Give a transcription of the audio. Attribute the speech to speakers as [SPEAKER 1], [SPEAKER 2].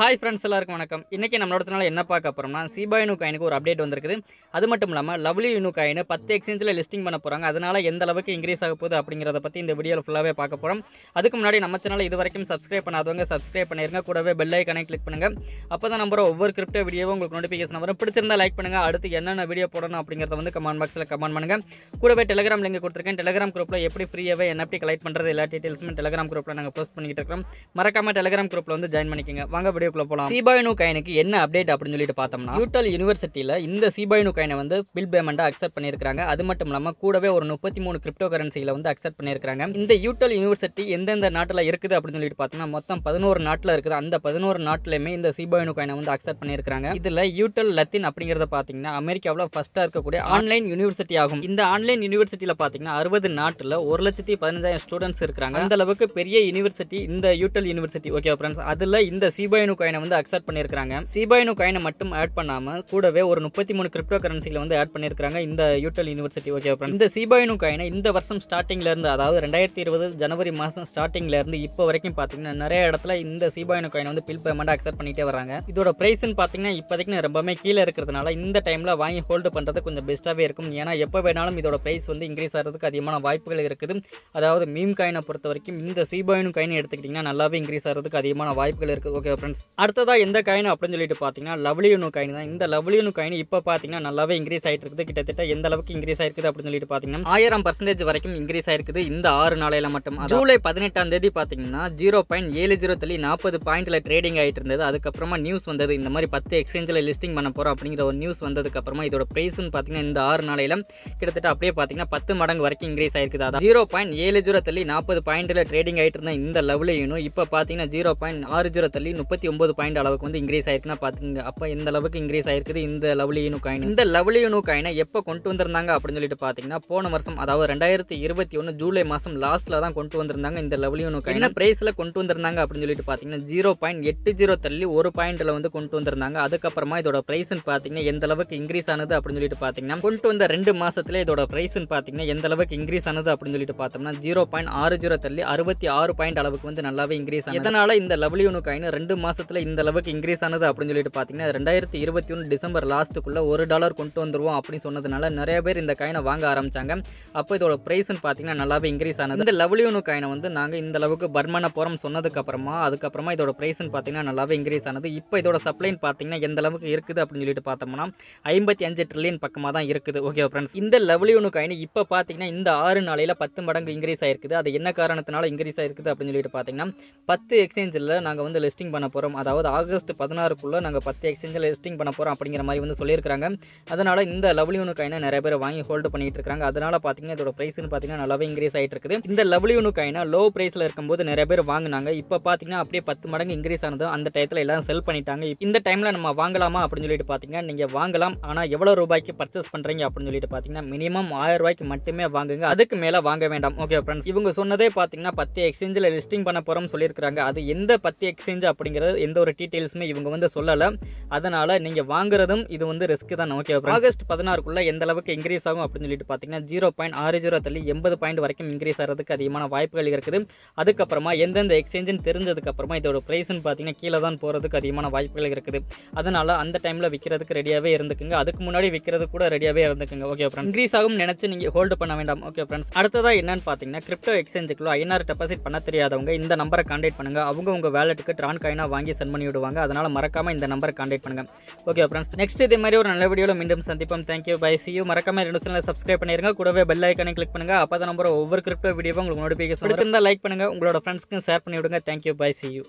[SPEAKER 1] hi friends எல்லாருக்கும் வணக்கம் இன்றைக்கி நம்மளோட சேனல் என்ன பார்க்க போகிறோம்னா சீபா யூனு காயினுக்கு ஒரு அப்டேட் வந்திருக்குது அது மட்டும் இல்லாமல் லவ்லி யூனு காயின் பத்து எக்ஸ்சேஞ்சில் லிஸ்டிங் பண்ண போகிறாங்க அதனால் எந்த அளவுக்கு இன்க்ரீஸ் ஆக போகுது அப்படிங்கிறத பற்றி இந்த வீடியோவில் ஃபுல்லாகவே பார்க்க போகிறோம் அதுக்கு முன்னாடி நம்ம சேனல் இது வரைக்கும் சப்ஸ்கிரைப் பண்ணாதவங்க சப்ஸ்கிரைப் பண்ணிருங்க கூடவே பெல் ஐக்கனை கிளிக் பண்ணுங்கள் அப்போ தான் நம்ம ஒவ்வொரு கிரிப்டோ வீடியோவும் உங்களுக்கு நோட்டிஃபிகேஷன் வரும் பிடிச்சிருந்தா லைக் பண்ணுங்கள் அடுத்து என்னென்ன வீடியோ போடணும் அப்படிங்கிறத வந்து கமெண்ட் பாக்ஸில் கமெண்ட் பண்ணுங்கள் கூடவே டெலிகிராம் லிங்க் கொடுத்துருக்கேன் டெலிகிராம் குரூப்பில் எப்படி ஃப்ரீயாகவே என்னப்படி கலெக்ட் பண்ணுறது எல்லா டீட்டெயில்ஸுமே டெலிகிராம் குரூப்பில் நாங்கள் போஸ்ட் பண்ணிக்கிட்டு இருக்கிறோம் மறக்காமல் டெலிகிராம் குரூப்பில் வந்து ஜாயின் பண்ணிக்கோங்க வாங்க வீடியோக்குள்ள போகலாம் சீபாயினு காயினுக்கு என்ன அப்டேட் அப்படின்னு சொல்லிட்டு பார்த்தோம்னா யூட்டல் யூனிவர்சிட்டியில் இந்த சீபாயினு காயினை வந்து பில் பேமெண்ட்டாக அக்செப்ட் பண்ணியிருக்காங்க அது மட்டும் இல்லாமல் கூடவே ஒரு முப்பத்தி மூணு கிரிப்டோ கரன்சியில் வந்து அக்செப்ட் பண்ணியிருக்காங்க இந்த யூட்டல் யூனிவர்சிட்டி எந்தெந்த நாட்டில் இருக்குது அப்படின்னு சொல்லிட்டு பார்த்தோம்னா மொத்தம் பதினோரு நாட்டில் இருக்குது அந்த பதினோரு நாட்டிலையுமே இந்த சீபாயினு காயினை வந்து அக்செப்ட் பண்ணியிருக்காங்க இதில் யூட்டல் லத்தின் அப்படிங்கிறத பார்த்தீங்கன்னா அமெரிக்காவில் ஃபஸ்ட்டாக இருக்கக்கூடிய ஆன்லைன் யூனிவர்சிட்டி ஆகும் இந்த ஆன்லைன் யூனிவர்சிட்டியில் பார்த்தீங்கன்னா அறுபது நாட்டில் ஒரு லட்சத்தி பதினஞ்சாயிரம் ஸ்டூடெண்ட்ஸ் இருக்காங்க அந்த அளவுக்கு பெரிய யூனிவர்சிட்டி இந்த யூட்டல் யூனிவர்சிட்டி ஓகே ஃப்ரெண்ட்ஸ் அதில் இந்த சீபாயினு காயினை வந்து அக்செப்ட் பண்ணியிருக்காங்க சிபாயினு காயினை மட்டும் ஆட் பண்ணாமல் கூடவே ஒரு முப்பத்தி மூணு கிரிப்டோ கரன்சிகளை வந்து ஆட் பண்ணியிருக்காங்க இந்த யூட்டல் யூனிவர்சிட்டி ஓகே இந்த சிபாயினு காயினை இந்த வருஷம் ஸ்டார்டிங்ல அதாவது ரெண்டாயிரத்தி இருபது ஜனவரி மாதம் ஸ்டார்டிங்லேருந்து இப்போ வரைக்கும் பார்த்தீங்கன்னா நிறைய இடத்துல இந்த சிபாயினு காயினை வந்து பில் பேமெண்ட் அக்செப்ட் பண்ணிட்டே வராங்க இதோட பிரைஸ்னு பார்த்தீங்கன்னா இப்போதைக்கு ரொம்பவே கீழே இருக்கிறதுனால இந்த டைமில் வாங்கி ஹோல்டு பண்ணுறது கொஞ்சம் பெஸ்ட்டாகவே இருக்கும் ஏன்னா எப்போ வேணாலும் இதோட ப்ரைஸ் வந்து இன்க்ரீஸ் ஆகிறதுக்கு அதிகமான வாய்ப்புகள் இருக்குது அதாவது மீம் காயினை பொறுத்த வரைக்கும் இந்த சீபாயின் காயின் எடுத்துக்கிட்டிங்கன்னா நல்லாவே இன்க்ரீஸ் ஆகிறதுக்கு அதிகமான வாய்ப்புகள் இருக்குது ஓகே ஃப்ரெண்ட்ஸ் அடுத்ததாக எந்த காயின் அப்படின்னு சொல்லிட்டு பார்த்தீங்கன்னா லவ்லியூனு காயின் தான் இந்த லவ்லியூனு காயின் இப்போ பார்த்தீங்கன்னா நல்லாவே இன்க்ரீஸ் ஆகிட்டு இருக்குது கிட்டத்தட்ட எந்த அளவுக்கு இன்க்ரீஸ் ஆயிருக்குது அப்படின்னு சொல்லிட்டு பார்த்தீங்கன்னா ஆயிரம் பர்சன்டேஜ் வரைக்கும் இன்க்ரீஸ் ஆயிருக்குது இந்த ஆறு நாளையில் மட்டும் ஜூலை பதினெட்டாம் தேதி பார்த்தீங்கன்னா ஜீரோ பாயிண்ட் ஏழு ஜீரோ தள்ளி நாற்பது பாயிண்ட்டில் ட்ரேடிங் ஆகிட்டு இருந்தது அதுக்கப்புறமா நியூஸ் வந்தது இந்த மாதிரி பத்து எக்ஸ்சேஞ்சில் லிஸ்டிங் பண்ண போகிறோம் அப்படிங்கிற ஒரு நியூஸ் வந்ததுக்கப்புறமா இதோட ப்ரைஸ்னு பார்த்தீங்கன்னா இந்த ஆறு நாளையில் கிட்டத்தட்ட அப்படியே பார்த்தீங்கன்னா பத்து மடங்கு வரைக்கும் இன்க்ரீஸ் ஆயிருக்குது அதான் ஜீரோ பாயிண்ட் ஏழு ஜீரோ தள்ளி நாற்பது பாயிண்ட்டில் ட்ரேடிங் ஆகிட்டு இருந்த இந்த லவ்லியூனும் இப்போ பார்த்தீங்கன்னா ஜீரோ பாயிண்ட் ஆறு ஜீரோ தள்ளி முப்பத்தி ஒம்பது பாயிண்ட் அளவுக்கு வந்து இன்க்ரீஸ் ஆயிருக்குன்னா பார்த்துங்க அப்போ இந்த அளவுக்கு இன்க்ரீஸ் ஆயிருக்குது இந்த லவ்லியூனு காயின் இந்த லவ்லியனு காயினை எப்போ கொண்டு வந்திருந்தாங்க அப்படின்னு சொல்லிட்டு பார்த்தீங்கன்னா போன வருஷம் அதாவது ரெண்டாயிரத்தி இருபத்தி ஒன்று ஜூலை மாதம் லாஸ்ட்டில் தான் கொண்டு வந்திருந்தாங்க இந்த லவ்லியனு காயின் என்ன ப்ரைஸில் கொண்டு வந்திருந்தாங்க அப்படின்னு சொல்லிட்டு பார்த்தீங்கன்னா ஜீரோ பாயிண்ட் எட்டு ஜீரோ தள்ளி ஒரு பாயிண்டில் வந்து கொண்டு வந்திருந்தாங்க அதுக்கப்புறமா இதோட ப்ரைஸ்ன்னு பார்த்தீங்கன்னா எந்த அளவுக்கு இன்க்ரீஸ் ஆனது அப்படின்னு சொல்லிட்டு பார்த்தீங்கன்னா கொண்டு வந்த ரெண்டு மாதத்தில் இதோட ப்ரைஸ்ன்னு பார்த்தீங்கன்னா எந்த அளவுக்கு இன்க்ரீஸ் ஆனது அப்படின்னு சொல்லிட்டு பார்த்தோம்னா ஜீரோ பாயிண்ட் ஆறு ஜீரோ தள்ளி அறுபத்தி ஆறு பாயிண்ட் அளவுக்கு வந்து நல்லாவே இன்க்ரீஸ் ஆகும் இதனால் இந்த லவ்லியூனு காயின் ரெண்டு மாதம் மாதத்தில் இந்த அளவுக்கு இன்க்ரீஸ் ஆனது அப்படின்னு சொல்லிட்டு பார்த்தீங்கன்னா ரெண்டாயிரத்தி இருபத்தி ஒன்று டிசம்பர் லாஸ்ட்டுக்குள்ளே ஒரு டாலர் கொண்டு வந்துருவோம் அப்படின்னு சொன்னதுனால நிறைய பேர் இந்த காயினை வாங்க ஆரம்பித்தாங்க அப்போ இதோட ப்ரைஸ்ன்னு பார்த்தீங்கன்னா நல்லாவே இன்க்ரீஸ் ஆனது இந்த லவ்லியூனு காயினை வந்து நாங்கள் இந்த அளவுக்கு பர்மான போகிறோம் சொன்னதுக்கப்புறமா அதுக்கப்புறமா இதோட ப்ரைஸ்ன்னு பார்த்தீங்கன்னா நல்லாவே இன்க்ரீஸ் ஆனது இப்போ இதோட சப்ளைன்னு பார்த்தீங்கன்னா எந்த அளவுக்கு இருக்குது அப்படின்னு சொல்லிட்டு பார்த்தோம்னா ஐம்பத்தி அஞ்சு ட்ரில்லியன் பக்கமாக தான் இருக்குது ஓகே ஃப்ரெண்ட்ஸ் இந்த லெவலியூனு காயினு இப்போ பார்த்தீங்கன்னா இந்த ஆறு நாளையில் பத்து மடங்கு இன்க்ரீஸ் ஆயிருக்குது அது என்ன காரணத்தினால இன்க்ரீஸ் ஆயிருக்குது அப்படின்னு சொல்லிட்டு பார்த்தீங்கன்னா பத்து எக்ஸ்சேஞ்சில் நாங்கள் வந்து லிஸ்டிங் பண்ண போகிறோம் போகிறோம் அதாவது ஆகஸ்ட் பதினாறுக்குள்ளே நாங்கள் பத்து எக்ஸ்சேஞ்சில் லிஸ்டிங் பண்ண போகிறோம் அப்படிங்கிற மாதிரி வந்து சொல்லியிருக்காங்க அதனால் இந்த லவ்லியூனு காயினை நிறைய பேர் வாங்கி ஹோல்டு பண்ணிகிட்டு இருக்காங்க அதனால் பார்த்தீங்கன்னா இதோட ப்ரைஸ்னு பார்த்தீங்கன்னா நல்லாவே இன்க்ரீஸ் ஆகிட்டு இருக்குது இந்த லவ்லியூனு காயினா லோ ப்ரைஸில் இருக்கும்போது நிறைய பேர் வாங்கினாங்க இப்போ பார்த்தீங்கன்னா அப்படியே பத்து மடங்கு இன்க்ரீஸ் ஆனது அந்த டயத்தில் எல்லாம் செல் பண்ணிட்டாங்க இந்த டைமில் நம்ம வாங்கலாமா அப்படின்னு சொல்லிட்டு பார்த்தீங்கன்னா நீங்கள் வாங்கலாம் ஆனால் எவ்வளோ ரூபாய்க்கு பர்ச்சேஸ் பண்ணுறீங்க அப்படின்னு சொல்லிட்டு பார்த்தீங்கன்னா மினிமம் ஆயிரம் ரூபாய்க்கு மட்டுமே வாங்குங்க அதுக்கு மேலே வாங்க வேண்டாம் ஓகே ஃப்ரெண்ட்ஸ் இவங்க சொன்னதே பார்த்தீங்கன்னா பத்து எக்ஸ்சேஞ்சில் லிஸ்டிங் பண்ண போகிறோம் சொல்லியிருக்காங்க அது எந்த பத்து எக்ஸ்சேஞ்ச் அப்படிங்கிறது எந்த ஒரு டீட்டெயில்ஸுமே இவங்க வந்து சொல்லலை அதனால் நீங்கள் வாங்குறதும் இது வந்து ரிஸ்க்கு தான் ஓகே ஆகஸ்ட் பதினாறுக்குள்ளே எந்த அளவுக்கு இன்க்ரீஸ் ஆகும் அப்படின்னு சொல்லிட்டு பார்த்தீங்கன்னா ஜீரோ பாயிண்ட் ஆறு ஜீரோ தள்ளி எண்பது பாயிண்ட் வரைக்கும் இன்க்ரீஸ் ஆகிறதுக்கு அதிகமான வாய்ப்புகள் இருக்குது அதுக்கப்புறமா எந்தெந்த எக்ஸ்சேஞ்சுன்னு தெரிஞ்சதுக்கப்புறமா இதோட ப்ரைஸ்ன்னு பார்த்தீங்கன்னா கீழே தான் போகிறதுக்கு அதிகமான வாய்ப்புகள் இருக்குது அதனால் அந்த டைமில் விற்கிறதுக்கு ரெடியாகவே இருந்துக்குங்க அதுக்கு முன்னாடி விற்கிறது கூட ரெடியாகவே இருந்துக்குங்க ஓகே ஃப்ரெண்ட்ஸ் இன்க்ரீஸ் ஆகும் நினச்சி நீங்கள் ஹோல்டு பண்ண வேண்டாம் ஓகே ஃப்ரெண்ட்ஸ் அடுத்ததாக என்னென்னு பார்த்தீங்கன்னா கிரிப்டோ எக்ஸ்சேஞ்சுக்குள்ள ஐநாறு டெபாசிட் பண்ண தெரியாதவங்க இந்த நம்பரை கான்டாக்ட் பண்ணுங்கள் அவங்க உங்கள் வேலெட்டுக்கு ட்ரான் காயினாக வாங்கி வாங்கி சென்ட் பண்ணி விடுவாங்க அதனால் மறக்காமல் இந்த நம்பரை காண்டாக்ட் பண்ணுங்கள் ஓகே ஃப்ரெண்ட்ஸ் நெக்ஸ்ட் இதே மாதிரி ஒரு நல்ல வீடியோவில் மீண்டும் சந்திப்போம் தேங்க்யூ பை சி யூ மறக்காமல் ரெண்டு சேனலில் சப்ஸ்கிரைப் பண்ணிடுங்க கூடவே பெல் ஐக்கானே கிளிக் பண்ணுங்கள் அப்போ தான் நம்பர் ஒவ்வொரு கிரிப்டோ வீடியோவும் உங்களுக்கு நோட்டிஃபிகேஷன் இருந்தால் லைக் பண்ணுங்கள் உங்களோட ஃப்ரெண்ட்ஸ்க்கு ஷேர் பண்ணி விடுங்க தேங்க்யூ பை சி யூ